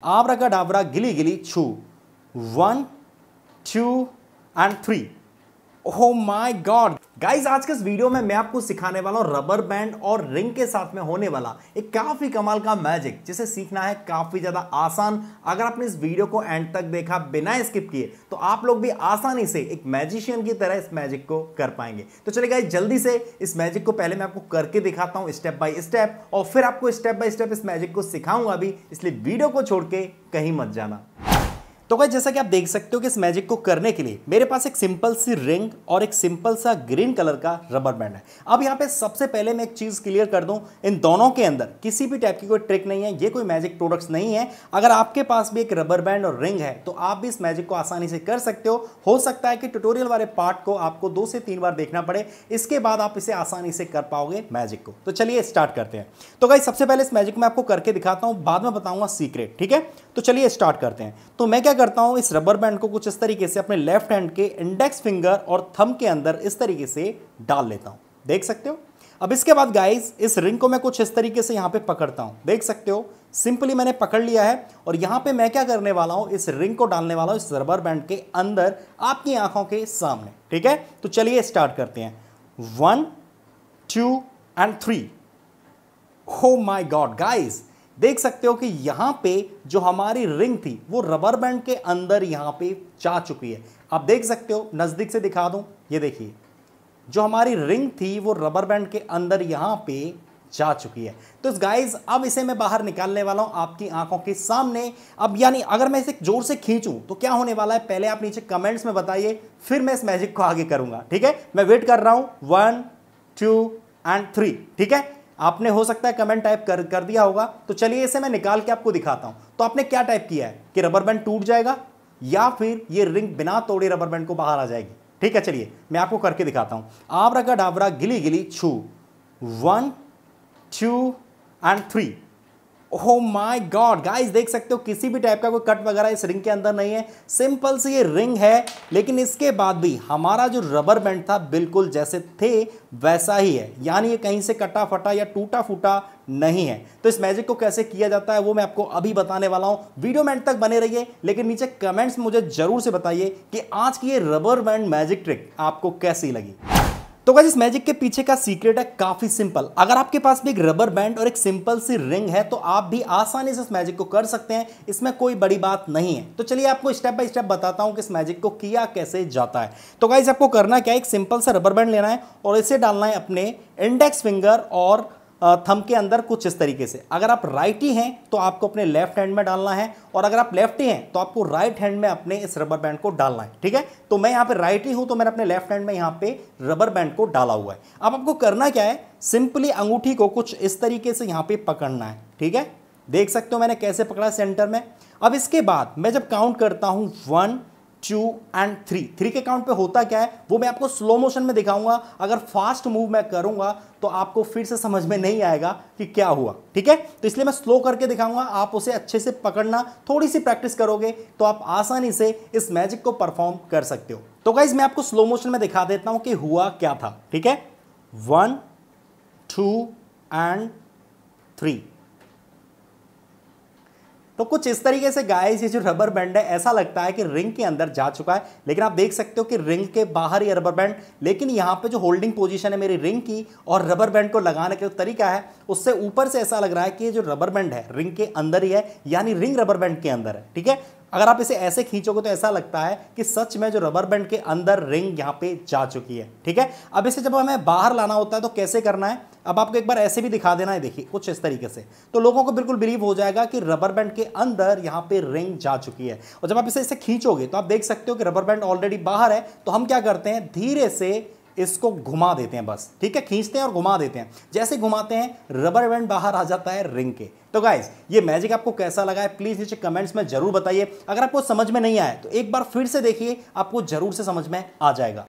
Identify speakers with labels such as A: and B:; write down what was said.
A: Abracadabra, Gilly Gilly, chew. One, two, and three. Oh my god guys आज के इस video में मैं आपको सिखाने वाला हूँ रबर बैंड और रिंग के साथ में होने वाला एक काफ़ी कमाल का मैजिक जिसे सीखना है काफ़ी ज़्यादा आसान अगर आपने इस वीडियो को एंड तक देखा बिना स्किप किए तो आप लोग भी आसानी से एक मैजिशियन की तरह इस मैजिक को कर पाएंगे तो चले गाइज जल्दी से इस मैजिक को पहले मैं आपको करके दिखाता हूँ स्टेप बाय स्टेप और फिर आपको स्टेप बाय स्टेप इस मैजिक को सिखाऊंगा भी इसलिए वीडियो को छोड़ के कहीं मत जाना तो गाइस जैसा कि आप देख सकते हो कि इस मैजिक को करने के लिए मेरे पास एक सिंपल सी रिंग और एक सिंपल सा ग्रीन कलर का रबर बैंड है अब यहाँ पे सबसे पहले मैं एक चीज़ क्लियर कर दूँ इन दोनों के अंदर किसी भी टाइप की कोई ट्रिक नहीं है ये कोई मैजिक प्रोडक्ट्स नहीं है अगर आपके पास भी एक रबर बैंड और रिंग है तो आप भी इस मैजिक को आसानी से कर सकते हो हो सकता है कि ट्यूटोरियल वाले पार्ट को आपको दो से तीन बार देखना पड़े इसके बाद आप इसे आसानी से कर पाओगे मैजिक को तो चलिए स्टार्ट करते हैं तो भाई सबसे पहले इस मैजिक में आपको करके दिखाता हूँ बाद में बताऊँगा सीक्रेट ठीक है तो चलिए स्टार्ट करते हैं तो मैं क्या करता हूं इस रबर बैंड को कुछ इस तरीके से अपने लेफ्ट हैंड के इंडेक्स फिंगर और थम के अंदर इस तरीके से डाल लेता हूं देख सकते हो अब इसके बाद गाइस इस रिंग को मैं कुछ इस तरीके से यहां पे पकड़ता हूं देख सकते हो सिंपली मैंने पकड़ लिया है और यहां पे मैं क्या करने वाला हूं इस रिंग को डालने वाला हूं इस रबर बैंड के अंदर आपकी आंखों के सामने ठीक है तो चलिए स्टार्ट करते हैं वन टू एंड थ्री हो माई गॉड गाइज देख सकते हो कि यहाँ पे जो हमारी रिंग थी वो रबर बैंड के अंदर यहाँ पे जा चुकी है आप देख सकते हो नज़दीक से दिखा दूँ ये देखिए जो हमारी रिंग थी वो रबर बैंड के अंदर यहाँ पे जा चुकी है तो गाइज अब इसे मैं बाहर निकालने वाला हूँ आपकी आंखों के सामने अब यानी अगर मैं इसे जोर से खींचूँ तो क्या होने वाला है पहले आप नीचे कमेंट्स में बताइए फिर मैं इस मैजिक को आगे करूँगा ठीक है मैं वेट कर रहा हूँ वन टू एंड थ्री ठीक है आपने हो सकता है कमेंट टाइप कर कर दिया होगा तो चलिए इसे मैं निकाल के आपको दिखाता हूं तो आपने क्या टाइप किया है कि रबर बैंड टूट जाएगा या फिर ये रिंग बिना तोड़े रबर बैंड को बाहर आ जाएगी ठीक है चलिए मैं आपको करके दिखाता हूं आबरा का डाबरा गिली गिली छू one two and three oh my god guys देख सकते हो किसी भी टाइप का कोई कट वगैरह इस रिंग के अंदर नहीं है सिंपल सी ये रिंग है लेकिन इसके बाद भी हमारा जो रबर बैंड था बिल्कुल जैसे थे वैसा ही है यानी ये कहीं से कटा फटा या टूटा फूटा नहीं है तो इस मैजिक को कैसे किया जाता है वो मैं आपको अभी बताने वाला हूँ वीडियो में तक बने रहिए लेकिन नीचे कमेंट्स मुझे जरूर से बताइए कि आज की ये रबर बैंड मैजिक ट्रिक आपको कैसी लगी तो इस मैजिक के पीछे का सीक्रेट है काफी सिंपल अगर आपके पास भी एक रबर बैंड और एक सिंपल सी रिंग है तो आप भी आसानी से इस मैजिक को कर सकते हैं इसमें कोई बड़ी बात नहीं है तो चलिए आपको स्टेप बाय स्टेप बताता हूं कि इस मैजिक को किया कैसे जाता है तो गाइज आपको करना क्या है एक सिंपल सा रबर बैंड लेना है और इसे डालना है अपने इंडेक्स फिंगर और थम के अंदर कुछ इस तरीके से अगर आप राइटी हैं तो आपको अपने लेफ्ट हैंड में डालना है और अगर आप लेफ्टी हैं तो आपको राइट हैंड में अपने इस रबर बैंड को डालना है ठीक है तो मैं यहाँ पे राइटी हूँ तो मैंने अपने लेफ्ट हैंड में यहाँ पे रबर बैंड को डाला हुआ है अब आपको करना क्या है सिंपली अंगूठी को कुछ इस तरीके से यहाँ पे पकड़ना है ठीक है देख सकते हो मैंने कैसे पकड़ा सेंटर में अब इसके बाद मैं जब काउंट करता हूँ one two and three three के काउंट पे होता क्या है वो मैं आपको स्लो मोशन में दिखाऊंगा अगर फास्ट मूव मैं करूंगा तो आपको फिर से समझ में नहीं आएगा कि क्या हुआ ठीक है तो इसलिए मैं स्लो करके दिखाऊंगा आप उसे अच्छे से पकड़ना थोड़ी सी प्रैक्टिस करोगे तो आप आसानी से इस मैजिक को परफॉर्म कर सकते हो तो गाइज मैं आपको स्लो मोशन में दिखा देता हूं कि हुआ क्या था ठीक है वन टू एंड थ्री तो कुछ इस तरीके से गाइस ये जो रबर बैंड है ऐसा लगता है कि रिंग के अंदर जा चुका है लेकिन आप देख सकते हो कि रिंग के बाहर ही रबर बैंड लेकिन यहाँ पे जो होल्डिंग पोजीशन है मेरी रिंग की और रबर बैंड को लगाने का जो तरीका है उससे ऊपर से ऐसा लग रहा है कि ये जो रबर बैंड है रिंग के अंदर ही है यानी रिंग रबर बैंड के अंदर है ठीक है अगर आप इसे ऐसे खींचोगे तो ऐसा लगता है कि सच में जो रबर बैंड के अंदर रिंग यहाँ पे जा चुकी है ठीक है अब इसे जब हमें बाहर लाना होता है तो कैसे करना है अब आपको एक बार ऐसे भी दिखा देना है देखिए कुछ इस तरीके से तो लोगों को बिल्कुल बिलीव हो जाएगा कि रबर बैंड के अंदर यहाँ पे रिंग जा चुकी है और जब आप इसे इसे खींचोगे तो आप देख सकते हो कि रबर बैंड ऑलरेडी बाहर है तो हम क्या करते हैं धीरे से इसको घुमा देते हैं बस ठीक है खींचते हैं और घुमा देते हैं जैसे घुमाते हैं रबर बैंड बाहर आ जाता है रिंग के तो गाइज ये मैजिक आपको कैसा लगा है प्लीज़ नीचे कमेंट्स में जरूर बताइए अगर आपको समझ में नहीं आया तो एक बार फिर से देखिए आपको जरूर से समझ में आ जाएगा